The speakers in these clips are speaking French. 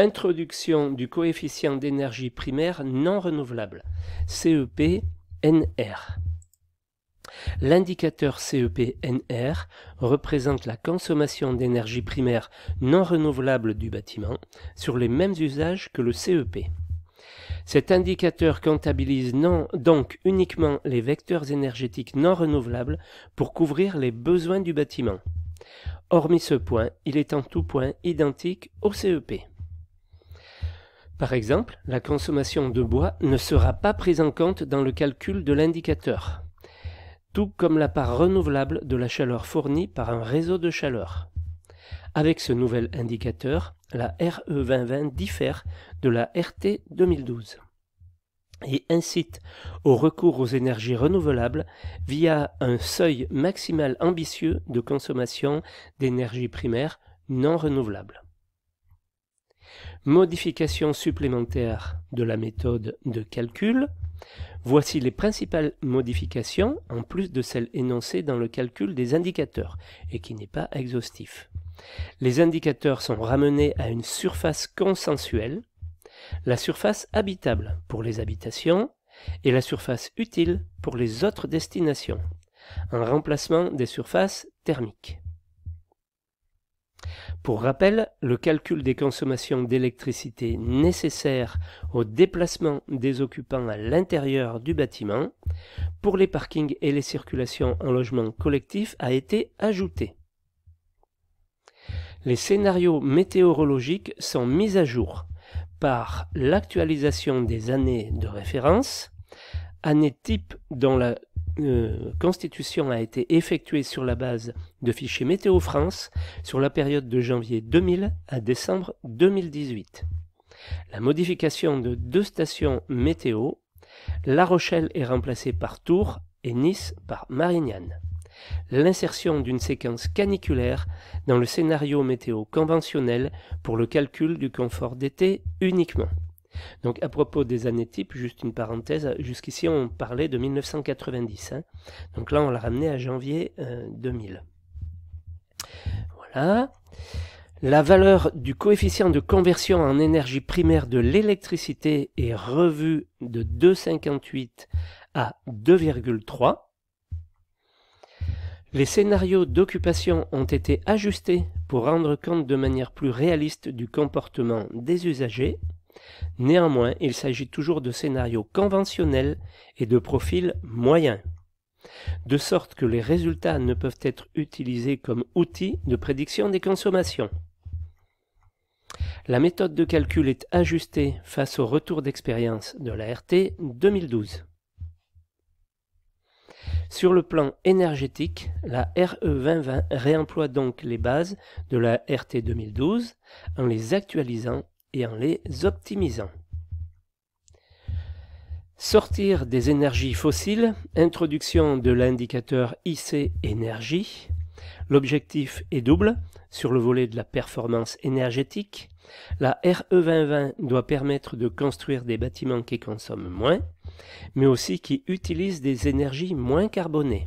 Introduction du coefficient d'énergie primaire non renouvelable, CEP-NR. L'indicateur CEP-NR représente la consommation d'énergie primaire non renouvelable du bâtiment sur les mêmes usages que le CEP. Cet indicateur comptabilise non, donc uniquement les vecteurs énergétiques non renouvelables pour couvrir les besoins du bâtiment. Hormis ce point, il est en tout point identique au CEP. Par exemple, la consommation de bois ne sera pas prise en compte dans le calcul de l'indicateur, tout comme la part renouvelable de la chaleur fournie par un réseau de chaleur. Avec ce nouvel indicateur, la RE 2020 diffère de la RT 2012 et incite au recours aux énergies renouvelables via un seuil maximal ambitieux de consommation d'énergie primaire non renouvelable. Modification supplémentaires de la méthode de calcul. Voici les principales modifications, en plus de celles énoncées dans le calcul des indicateurs, et qui n'est pas exhaustif. Les indicateurs sont ramenés à une surface consensuelle, la surface habitable pour les habitations et la surface utile pour les autres destinations, un remplacement des surfaces thermiques. Pour rappel, le calcul des consommations d'électricité nécessaires au déplacement des occupants à l'intérieur du bâtiment pour les parkings et les circulations en logement collectif a été ajouté. Les scénarios météorologiques sont mis à jour par l'actualisation des années de référence, année type dont la euh, constitution a été effectuée sur la base de fichiers Météo France sur la période de janvier 2000 à décembre 2018. La modification de deux stations météo, La Rochelle est remplacée par Tours et Nice par Marignane. L'insertion d'une séquence caniculaire dans le scénario météo conventionnel pour le calcul du confort d'été uniquement. Donc à propos des années types, juste une parenthèse, jusqu'ici on parlait de 1990. Hein. Donc là on l'a ramené à janvier 2000. Euh, voilà. La valeur du coefficient de conversion en énergie primaire de l'électricité est revue de 2,58 à 2,3. Les scénarios d'occupation ont été ajustés pour rendre compte de manière plus réaliste du comportement des usagers. Néanmoins, il s'agit toujours de scénarios conventionnels et de profils moyens, de sorte que les résultats ne peuvent être utilisés comme outils de prédiction des consommations. La méthode de calcul est ajustée face au retour d'expérience de la RT 2012. Sur le plan énergétique, la RE 2020 réemploie donc les bases de la RT 2012 en les actualisant en les optimisant. Sortir des énergies fossiles, introduction de l'indicateur IC énergie. L'objectif est double sur le volet de la performance énergétique. La RE 2020 doit permettre de construire des bâtiments qui consomment moins, mais aussi qui utilisent des énergies moins carbonées.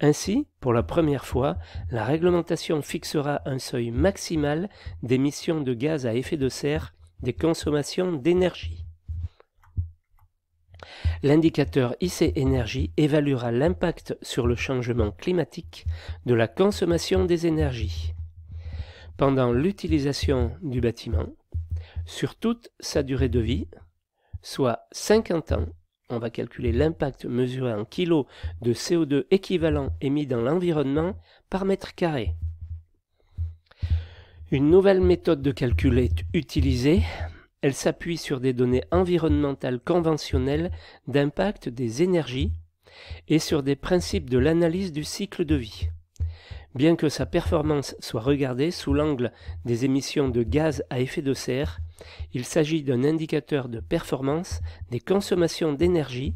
Ainsi, pour la première fois, la réglementation fixera un seuil maximal d'émissions de gaz à effet de serre des consommations d'énergie. L'indicateur IC Énergie évaluera l'impact sur le changement climatique de la consommation des énergies pendant l'utilisation du bâtiment sur toute sa durée de vie, soit 50 ans on va calculer l'impact mesuré en kilos de CO2 équivalent émis dans l'environnement par mètre carré. Une nouvelle méthode de calcul est utilisée. Elle s'appuie sur des données environnementales conventionnelles d'impact des énergies et sur des principes de l'analyse du cycle de vie. Bien que sa performance soit regardée sous l'angle des émissions de gaz à effet de serre, il s'agit d'un indicateur de performance des consommations d'énergie.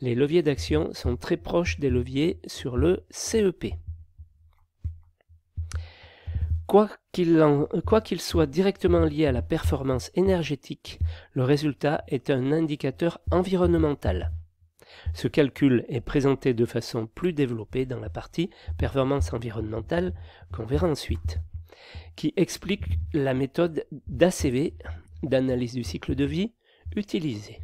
Les leviers d'action sont très proches des leviers sur le CEP. Quoi qu'il soit directement lié à la performance énergétique, le résultat est un indicateur environnemental. Ce calcul est présenté de façon plus développée dans la partie performance environnementale qu'on verra ensuite qui explique la méthode d'ACV, d'analyse du cycle de vie, utilisée.